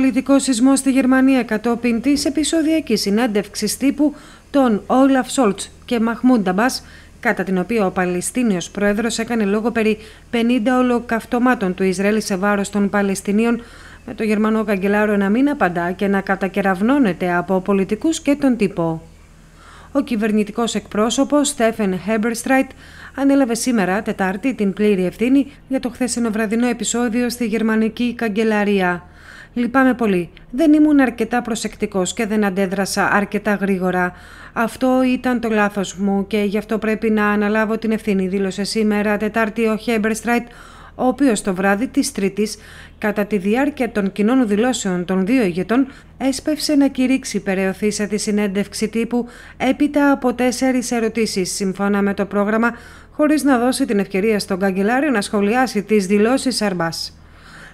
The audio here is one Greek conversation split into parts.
πολιτικό σεισμό στη Γερμανία κατόπιν της επεισοδιακής συνέντευξης τύπου των Όλαφ Σόλτ και Μαχμούντα Μπά, κατά την οποία ο Παλαιστίνιος Πρόεδρος έκανε λόγο περί 50 ολοκαυτωμάτων του Ισραήλ σε βάρος των Παλαιστινίων, με το Γερμανό καγκελάριο να μην απαντά και να κατακεραυνώνεται από πολιτικούς και τον τύπο. Ο κυβερνητικός εκπρόσωπος Στέφεν Χέμπερστράιτ ανέλαβε σήμερα, Τετάρτη, την πλήρη ευθύνη για το χθεσινοβραδινό επεισόδιο στη Γερμανική Καγκελαρία. Λυπάμαι πολύ. Δεν ήμουν αρκετά προσεκτικός και δεν αντέδρασα αρκετά γρήγορα. Αυτό ήταν το λάθος μου και γι' αυτό πρέπει να αναλάβω την ευθύνη, δήλωσε σήμερα Τετάρτη ο Χέμπερστράιτ, ο οποίος το βράδυ της Τρίτης, κατά τη διάρκεια των κοινών δηλώσεων των δύο ηγετών, έσπευσε να κηρύξει περαιωθήσα τη συνέντευξη τύπου έπειτα από τέσσερις ερωτήσεις, σύμφωνα με το πρόγραμμα, χωρίς να δώσει την ευκαιρία στον καγκελάριο να σχολιάσει τις δηλώσεις Αρμπά.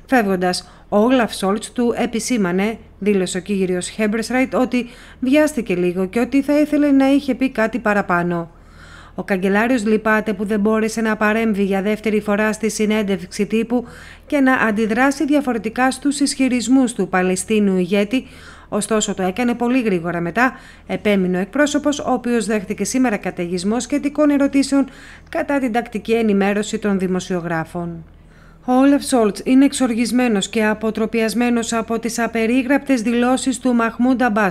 Φεύγοντας, ο Όλαφ Σόλτ του επισήμανε, δήλωσε ο κύριος Χέμπερσραιτ, ότι βιάστηκε λίγο και ότι θα ήθελε να είχε πει κάτι παραπάνω. Ο καγκελάριος λυπάται που δεν μπόρεσε να παρέμβει για δεύτερη φορά στη συνέντευξη τύπου και να αντιδράσει διαφορετικά στους ισχυρισμούς του Παλαιστίνου ηγέτη, ωστόσο το έκανε πολύ γρήγορα μετά, επέμεινε ο εκπρόσωπος, ο οποίος δέχτηκε σήμερα καταιγισμό σχετικών ερωτήσεων κατά την τακτική ενημέρωση των δημοσιογράφων. Ο Όλαφ Σόλτ είναι εξοργισμένος και αποτροπιασμένος από τις απερίγραπτες δηλώσεις του Μαχμούντα Μπά,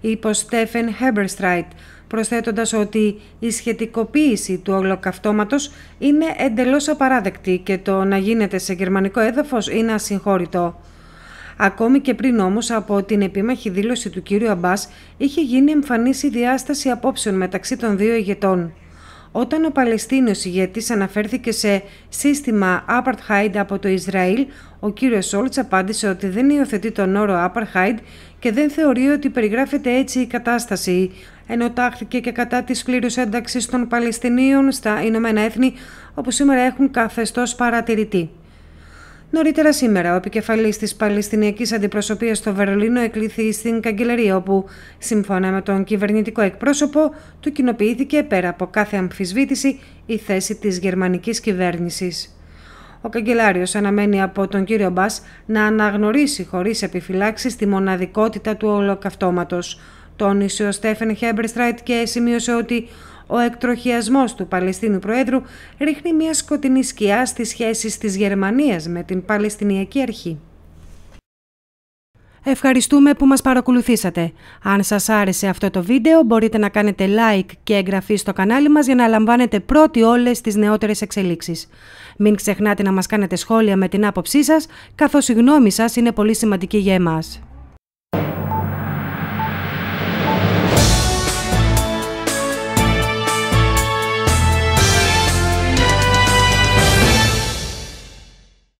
είπε ο Στέφεν Χέμπερστράιτ, προσθέτοντας ότι η σχετικοποίηση του ολοκαυτώματος είναι εντελώς απαράδεκτη και το να γίνεται σε γερμανικό έδαφος είναι ασυγχώρητο. Ακόμη και πριν όμως από την επίμαχη δήλωση του κύριου Αμπάς είχε γίνει εμφανής η διάσταση απόψεων μεταξύ των δύο ηγετών. Όταν ο Παλαιστίνιος ηγέτης αναφέρθηκε σε σύστημα apartheid από το Ισραήλ, ο κύριος Σόλτς απάντησε ότι δεν υιοθετεί τον όρο apartheid και δεν θεωρεί ότι περιγράφεται έτσι η κατάσταση, ενώ τάχθηκε και κατά της πλήρους ένταξης των Παλαιστινίων στα Ηνωμένα Έθνη, όπου σήμερα έχουν καθεστώς παρατηρητή. Νωρίτερα σήμερα, ο επικεφαλής της Παλαιστινιακής Αντιπροσωπείας στο Βερολίνο εκλήθη στην Καγκελαρία, όπου, σύμφωνα με τον κυβερνητικό εκπρόσωπο, του κοινοποιήθηκε πέρα από κάθε αμφισβήτηση η θέση της γερμανικής κυβέρνησης. Ο καγκελάριος αναμένει από τον κύριο Μπάς να αναγνωρίσει χωρίς επιφυλάξεις τη μοναδικότητα του ολοκαυτώματος. Τόνισε ο Στέφεν Χέμπερστράιτ και σημείωσε ότι ο εκτροχιασμός του Παλαιστίνου Προέδρου ρίχνει μια σκοτεινή σκιά στις σχέσεις της Γερμανίας με την Παλαιστινιακή Αρχή. Ευχαριστούμε που μας παρακολουθήσατε. Αν σας άρεσε αυτό το βίντεο μπορείτε να κάνετε like και εγγραφή στο κανάλι μας για να λαμβάνετε πρώτοι όλες τις νεότερες εξελίξεις. Μην ξεχνάτε να μας κάνετε σχόλια με την άποψή σας, καθώς η γνώμη σας είναι πολύ σημαντική για εμάς.